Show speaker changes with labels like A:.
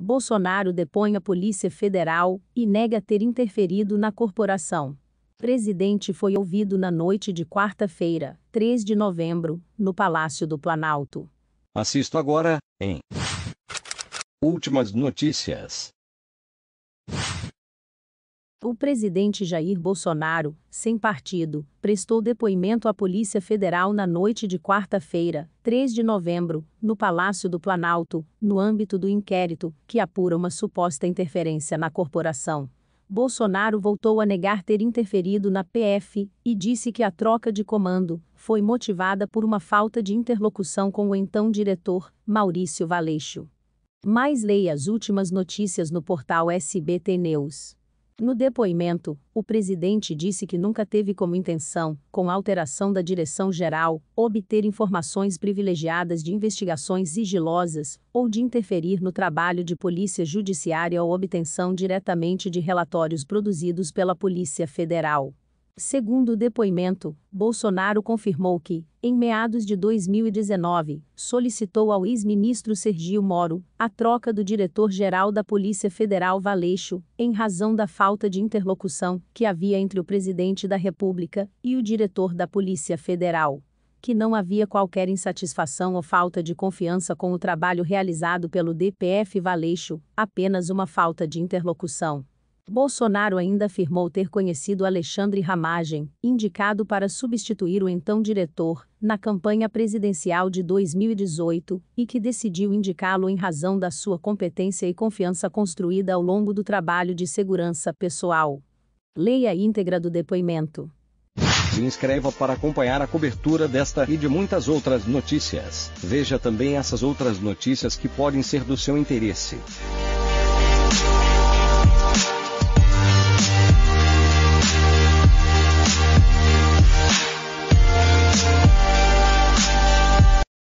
A: Bolsonaro depõe a Polícia Federal e nega ter interferido na corporação. Presidente foi ouvido na noite de quarta-feira, 3 de novembro, no Palácio do Planalto.
B: Assisto agora, em Últimas notícias.
A: O presidente Jair Bolsonaro, sem partido, prestou depoimento à Polícia Federal na noite de quarta-feira, 3 de novembro, no Palácio do Planalto, no âmbito do inquérito que apura uma suposta interferência na corporação. Bolsonaro voltou a negar ter interferido na PF e disse que a troca de comando foi motivada por uma falta de interlocução com o então diretor, Maurício Valeixo. Mais leia as últimas notícias no portal SBT News. No depoimento, o presidente disse que nunca teve como intenção, com a alteração da direção geral, obter informações privilegiadas de investigações sigilosas ou de interferir no trabalho de polícia judiciária ou obtenção diretamente de relatórios produzidos pela Polícia Federal. Segundo o depoimento, Bolsonaro confirmou que, em meados de 2019, solicitou ao ex-ministro Sergio Moro a troca do diretor-geral da Polícia Federal Valeixo, em razão da falta de interlocução que havia entre o presidente da República e o diretor da Polícia Federal. Que não havia qualquer insatisfação ou falta de confiança com o trabalho realizado pelo DPF Valeixo, apenas uma falta de interlocução. Bolsonaro ainda afirmou ter conhecido Alexandre Ramagem, indicado para substituir o então diretor, na campanha presidencial de 2018, e que decidiu indicá-lo em razão da sua competência e confiança construída ao longo do trabalho de segurança pessoal. Leia a íntegra do depoimento.
B: Se inscreva para acompanhar a cobertura desta e de muitas outras notícias. Veja também essas outras notícias que podem ser do seu interesse.